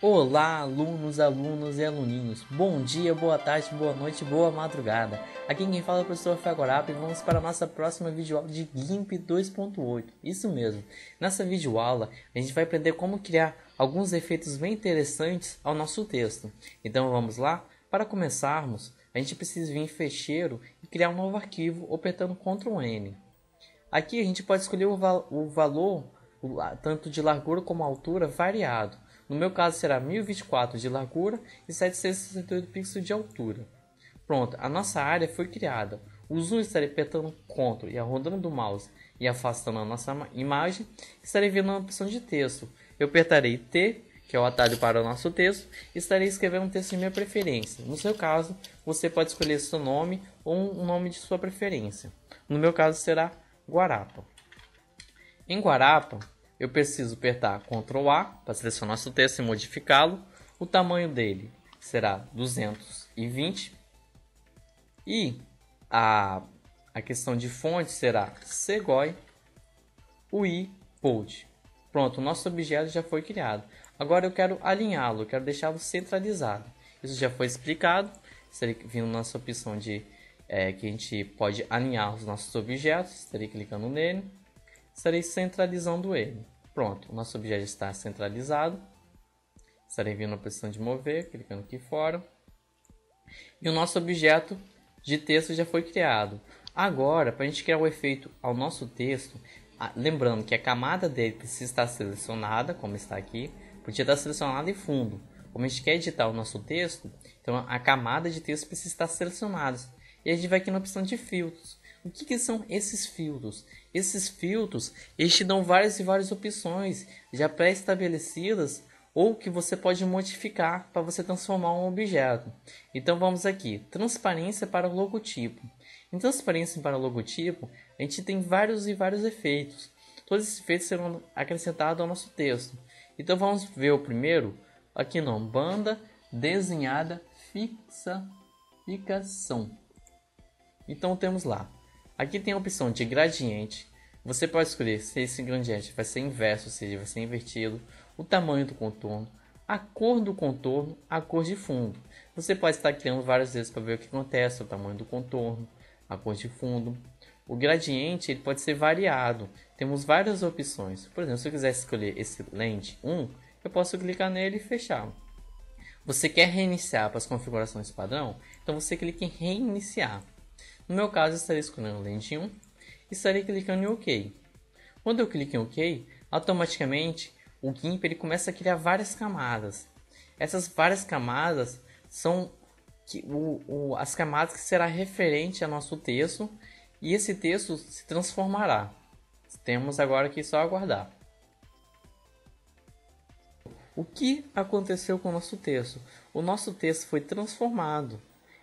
Olá, alunos, alunos e aluninhos. Bom dia, boa tarde, boa noite, boa madrugada. Aqui quem fala é o professor Fagorap e vamos para a nossa próxima videoaula de GIMP 2.8. Isso mesmo. Nessa videoaula, a gente vai aprender como criar alguns efeitos bem interessantes ao nosso texto. Então vamos lá? Para começarmos, a gente precisa vir em fecheiro e criar um novo arquivo apertando Ctrl N. Aqui a gente pode escolher o, val o valor o, tanto de largura como altura variado no meu caso será 1024 de largura e 768 pixels de altura. Pronto, a nossa área foi criada. O zoom estará apertando CTRL e arrondando do mouse e afastando a nossa imagem, estarei vendo uma opção de texto. Eu apertarei T, que é o atalho para o nosso texto, e estarei escrevendo um texto de minha preferência. No seu caso, você pode escolher seu nome ou um nome de sua preferência. No meu caso será Guarapa. Em Guarapa, eu preciso apertar Ctrl A para selecionar nosso texto e modificá-lo. O tamanho dele será 220 e a, a questão de fonte será Segoi UI Bold. Pronto, o nosso objeto já foi criado. Agora eu quero alinhá-lo, quero deixá-lo centralizado. Isso já foi explicado, vindo nossa opção de é, que a gente pode alinhar os nossos objetos, estarei clicando nele estarei centralizando ele. Pronto, o nosso objeto está centralizado. Estarei vindo a posição de mover, clicando aqui fora. E o nosso objeto de texto já foi criado. Agora, para a gente criar o um efeito ao nosso texto, lembrando que a camada dele precisa estar selecionada, como está aqui, podia estar selecionada em fundo. Como a gente quer editar o nosso texto, então a camada de texto precisa estar selecionada. E a gente vai aqui na opção de filtros. O que, que, são esses filtros? Esses filtros eles te dão várias e várias opções já pré-estabelecidas ou que você pode modificar para você transformar um objeto. Então vamos aqui, transparência para o logotipo. Em transparência para o logotipo, a gente tem vários e vários efeitos. Todos esses efeitos serão acrescentados ao nosso texto. Então vamos ver o primeiro, aqui não, banda desenhada fixa, Então temos lá Aqui tem a opção de gradiente. Você pode escolher se esse gradiente vai ser inverso, ou seja, vai ser invertido, o tamanho do contorno, a cor do contorno, a cor de fundo. Você pode estar criando várias vezes para ver o que acontece, o tamanho do contorno, a cor de fundo. O gradiente ele pode ser variado. Temos várias opções. Por exemplo, se eu quiser escolher esse lente 1, eu posso clicar nele e fechá-lo. Você quer reiniciar para as configurações padrão? Então você clica em reiniciar. No meu caso, estarei escolhendo 1 e estarei clicando em OK. Quando eu clico em OK, automaticamente o GIMP ele começa a criar várias camadas. Essas várias camadas são que, o, o, as camadas que será referente ao nosso texto e esse texto se transformará. Temos agora que só aguardar. O que aconteceu com o nosso texto? O nosso texto foi transformado.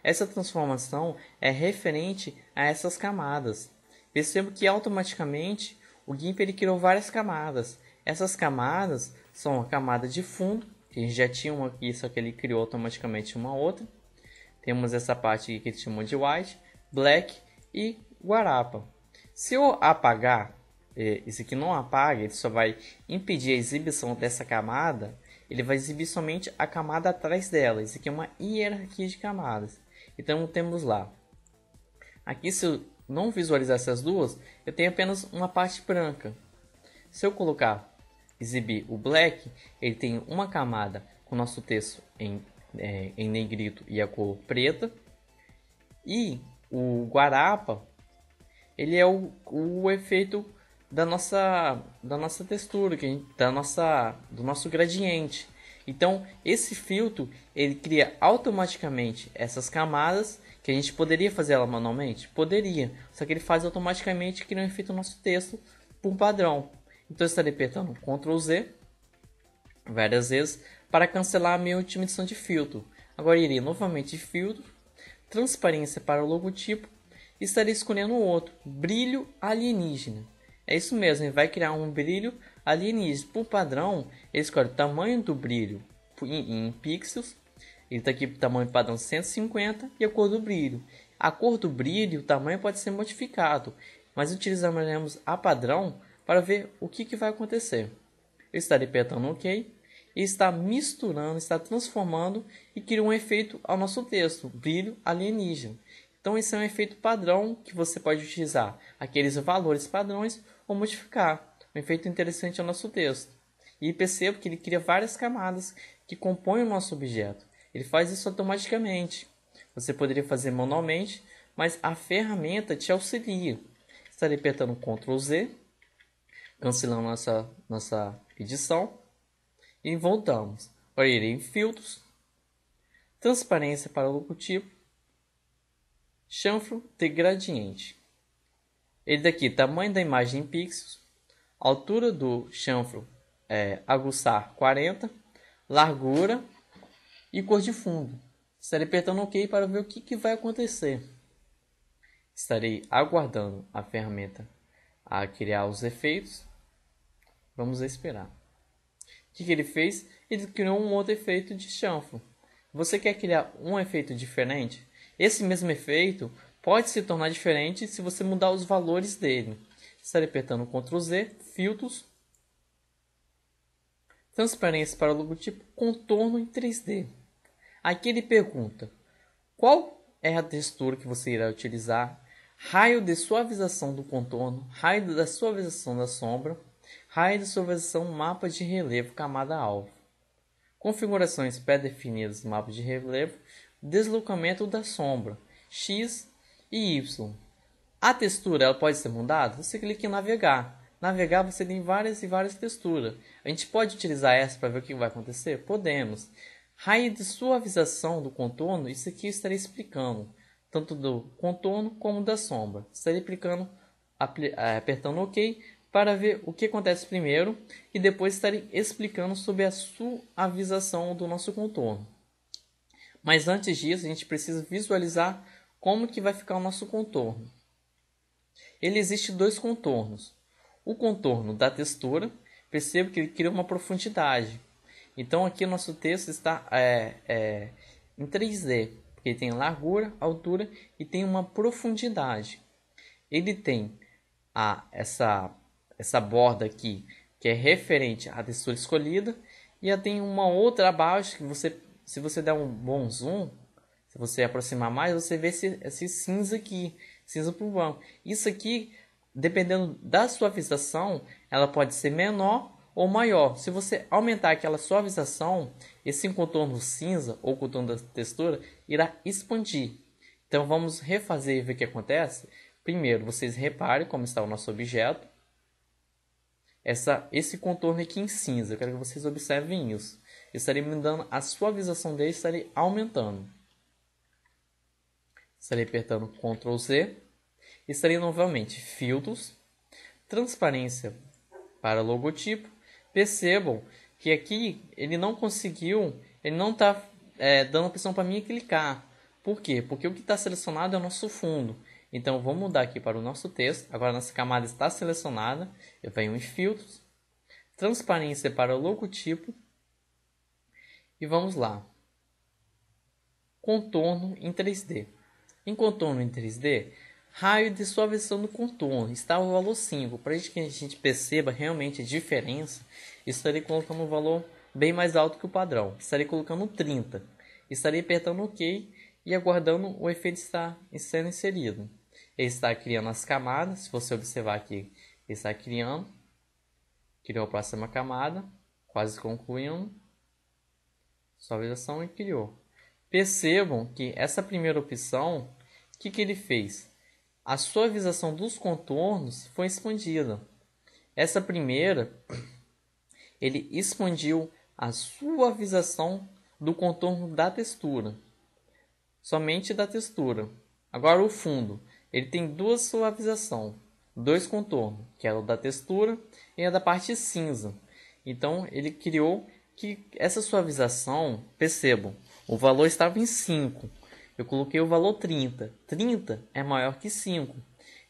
Essa transformação é referente a essas camadas. Percebo que automaticamente o GIMP ele criou várias camadas. Essas camadas são a camada de fundo, que a gente já tinha uma aqui, só que ele criou automaticamente uma outra. Temos essa parte aqui que ele chamou de white, black e guarapa. Se eu apagar, é, esse aqui não apaga, ele só vai impedir a exibição dessa camada, ele vai exibir somente a camada atrás dela. Isso aqui é uma hierarquia de camadas. Então temos lá. Aqui se eu não visualizar essas duas, eu tenho apenas uma parte branca. Se eu colocar exibir o black, ele tem uma camada com nosso texto em, é, em negrito e a cor preta. E o guarapa, ele é o, o efeito da nossa, da nossa textura, que gente, da nossa, do nosso gradiente. Então, esse filtro, ele cria automaticamente essas camadas que a gente poderia fazer ela manualmente? Poderia, só que ele faz automaticamente que não efeito o nosso texto por padrão. Então, está apertando Ctrl Z várias vezes para cancelar a minha edição de filtro. Agora, iria novamente filtro, transparência para o logotipo e estarei escolhendo outro, brilho alienígena. É isso mesmo, ele vai criar um brilho alienígena Aliens, por padrão, ele escolhe o tamanho do brilho em, em pixels. Ele está aqui para tamanho padrão 150 e a cor do brilho. A cor do brilho, o tamanho pode ser modificado, mas utilizaremos a padrão para ver o que, que vai acontecer. Eu estarei apertando OK e está misturando, está transformando e cria um efeito ao nosso texto, brilho alienígena. Então esse é um efeito padrão que você pode utilizar aqueles valores padrões ou modificar. Um efeito interessante ao é nosso texto. E percebo que ele cria várias camadas que compõem o nosso objeto. Ele faz isso automaticamente. Você poderia fazer manualmente, mas a ferramenta te auxilia. Estarei apertando Ctrl Z, cancelando nossa, nossa edição e voltamos. Para ir em filtros, transparência para logotipo, chanfro de gradiente. Ele daqui, tamanho da imagem em pixels, altura do chanfro é aguçar 40, largura e cor de fundo. Estarei apertando OK para ver o que, que vai acontecer. Estarei aguardando a ferramenta a criar os efeitos. Vamos esperar. O que, que ele fez? Ele criou um outro efeito de chanfro. Você quer criar um efeito diferente? Esse mesmo efeito pode se tornar diferente se você mudar os valores dele estarei tá apertando Ctrl Z, filtros, transparência para logotipo, contorno em 3D. Aqui ele pergunta qual é a textura que você irá utilizar, raio de suavização do contorno, raio da suavização da sombra, raio de suavização mapa de relevo camada alvo, configurações pré-definidas mapa de relevo, deslocamento da sombra, X e Y. A textura ela pode ser mudada? Você clica em navegar. Navegar você tem várias e várias texturas. A gente pode utilizar essa para ver o que vai acontecer? Podemos. Raio de suavização do contorno, isso aqui eu estarei explicando, tanto do contorno como da sombra. Estarei aplicando, eh, apertando OK para ver o que acontece primeiro e depois estarei explicando sobre a suavização do nosso contorno. Mas antes disso, a gente precisa visualizar como que vai ficar o nosso contorno. Ele existe dois contornos. O contorno da textura, percebo que ele cria uma profundidade. Então aqui o nosso texto está é, é, em 3D, porque ele tem largura, altura e tem uma profundidade. Ele tem a, essa, essa borda aqui, que é referente à textura escolhida, e tem uma outra abaixo que você, se você der um bom zoom, se você aproximar mais, você vê esse, esse cinza aqui, cinza para o Isso aqui, dependendo da suavização, ela pode ser menor ou maior. Se você aumentar aquela suavização, esse contorno cinza ou contorno da textura irá expandir. Então vamos refazer e ver o que acontece. Primeiro, vocês reparem como está o nosso objeto. Essa, esse contorno aqui em cinza, eu quero que vocês observem isso. Eu estarei mudando a suavização dele, estarei aumentando. Estarei apertando Ctrl Z. Estarei novamente Filtros, Transparência para Logotipo. Percebam que aqui ele não conseguiu, ele não está é, dando a opção para mim clicar. Por quê? Porque o que está selecionado é o nosso fundo. Então vamos mudar aqui para o nosso texto. Agora nossa camada está selecionada. Eu venho em filtros, transparência para o logotipo e vamos lá. Contorno em 3D. Em contorno em 3D, raio de suavização do contorno está o valor 5. Para que a gente perceba realmente a diferença, estarei colocando um valor bem mais alto que o padrão. Estarei colocando 30. Estarei apertando OK e aguardando o efeito estar sendo inserido. Ele está criando as camadas. Se você observar aqui, ele está criando. Criou a próxima camada. Quase concluindo. Suavização e criou. Percebam que essa primeira opção o que, que ele fez? A suavização dos contornos foi expandida. Essa primeira, ele expandiu a suavização do contorno da textura, somente da textura. Agora o fundo, ele tem duas suavizações, dois contornos, que é o da textura e a da parte cinza. Então ele criou que essa suavização, percebam, o valor estava em 5. Eu coloquei o valor 30. 30 é maior que 5.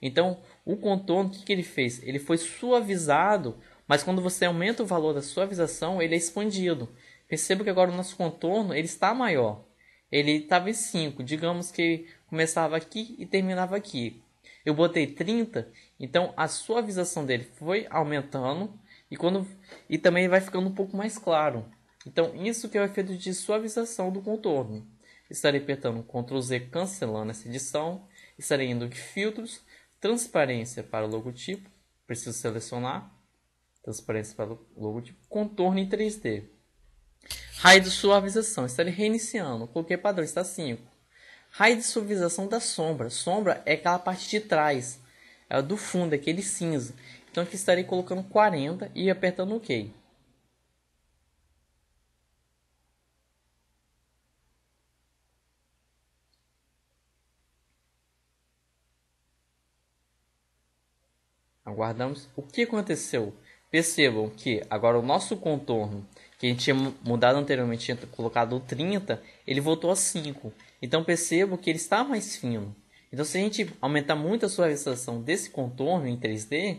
Então, o contorno, o que, que ele fez? Ele foi suavizado, mas quando você aumenta o valor da suavização, ele é expandido. Perceba que agora o nosso contorno ele está maior. Ele estava em 5. Digamos que começava aqui e terminava aqui. Eu botei 30, então a suavização dele foi aumentando e quando e também vai ficando um pouco mais claro. Então isso que é o efeito de suavização do contorno. Estarei apertando Ctrl Z cancelando essa edição. Estarei indo em filtros, transparência para o logotipo. Preciso selecionar. Transparência para o logotipo. Contorno em 3D. Raio de suavização. Estarei reiniciando. Coloquei padrão, está 5. Raio de suavização da sombra. Sombra é aquela parte de trás. É do fundo, aquele cinza. Então aqui estarei colocando 40 e apertando OK. Aguardamos. O que aconteceu? Percebam que agora o nosso contorno, que a gente tinha mudado anteriormente, tinha colocado 30, ele voltou a 5. Então percebam que ele está mais fino. Então se a gente aumentar muito a suavização desse contorno em 3D,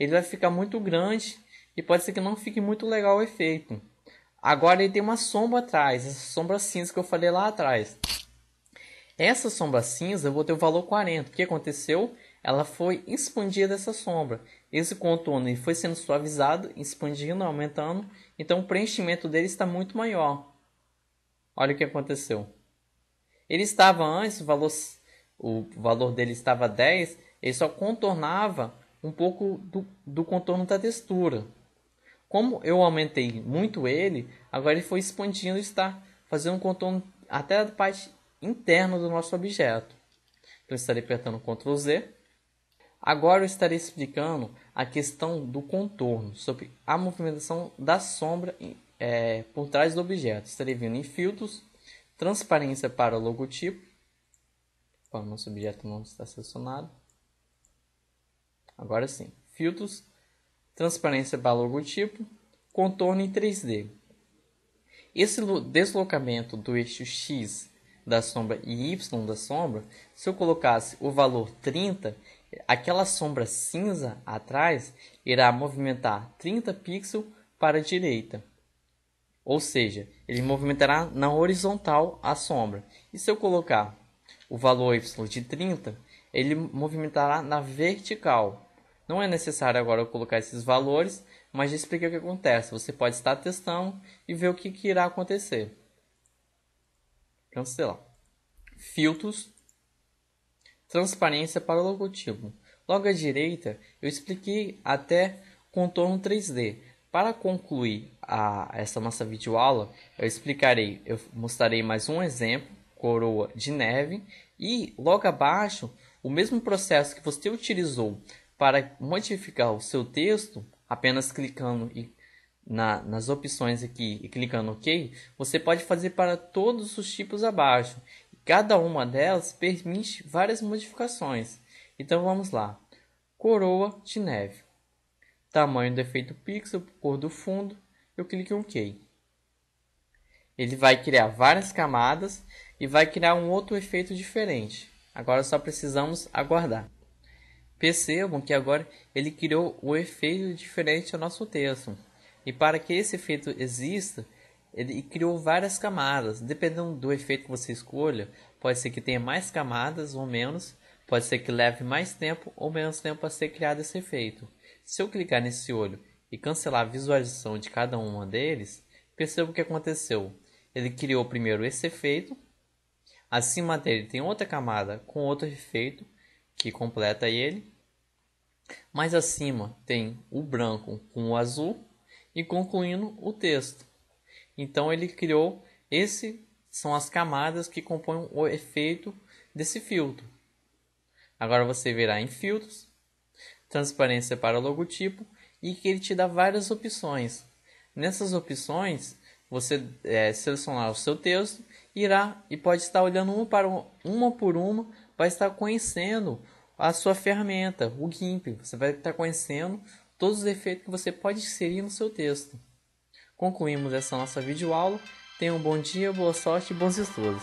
ele vai ficar muito grande e pode ser que não fique muito legal o efeito. Agora ele tem uma sombra atrás, essa sombra cinza que eu falei lá atrás. Essa sombra cinza eu vou ter o valor 40. O que aconteceu? ela foi expandida essa sombra. Esse contorno foi sendo suavizado, expandindo, aumentando, então o preenchimento dele está muito maior. Olha o que aconteceu. Ele estava antes, o valor, o valor dele estava 10, ele só contornava um pouco do, do contorno da textura. Como eu aumentei muito ele, agora ele foi expandindo e está fazendo um contorno até a parte interna do nosso objeto. Então, estarei apertando Ctrl Z Agora eu estarei explicando a questão do contorno, sobre a movimentação da sombra é, por trás do objeto. Estarei vendo em filtros, transparência para o logotipo, o nosso objeto não está selecionado. Agora sim, filtros, transparência para o logotipo, contorno em 3D. Esse deslocamento do eixo X da sombra e Y da sombra, se eu colocasse o valor 30, Aquela sombra cinza atrás irá movimentar 30 pixels para a direita. Ou seja, ele movimentará na horizontal a sombra. E se eu colocar o valor y de 30, ele movimentará na vertical. Não é necessário agora eu colocar esses valores, mas já expliquei o que acontece. Você pode estar testando e ver o que, que irá acontecer. Cancelar. Filtros transparência para o logotipo. Logo à direita, eu expliquei até contorno 3D. Para concluir a, essa nossa videoaula, eu explicarei, eu mostrarei mais um exemplo, coroa de neve, e logo abaixo, o mesmo processo que você utilizou para modificar o seu texto, apenas clicando e, na, nas opções aqui e clicando OK, você pode fazer para todos os tipos abaixo. Cada uma delas permite várias modificações. Então vamos lá. Coroa de neve. Tamanho do efeito pixel, cor do fundo. Eu clico em OK. Ele vai criar várias camadas e vai criar um outro efeito diferente. Agora só precisamos aguardar. Percebam que agora ele criou o um efeito diferente ao nosso texto. E para que esse efeito exista, ele criou várias camadas. Dependendo do efeito que você escolha, pode ser que tenha mais camadas ou menos, pode ser que leve mais tempo ou menos tempo para ser criado esse efeito. Se eu clicar nesse olho e cancelar a visualização de cada uma deles, perceba o que aconteceu. Ele criou primeiro esse efeito, acima dele tem outra camada com outro efeito que completa ele, mais acima tem o branco com o azul e concluindo o texto. Então ele criou esse são as camadas que compõem o efeito desse filtro. Agora você verá em filtros, transparência para logotipo e que ele te dá várias opções. Nessas opções você é, selecionar o seu texto, irá e pode estar olhando uma, para uma, uma por uma, vai estar conhecendo a sua ferramenta, o GIMP. Você vai estar conhecendo todos os efeitos que você pode inserir no seu texto. Concluímos essa nossa videoaula. Tenham um bom dia, boa sorte e bons estudos.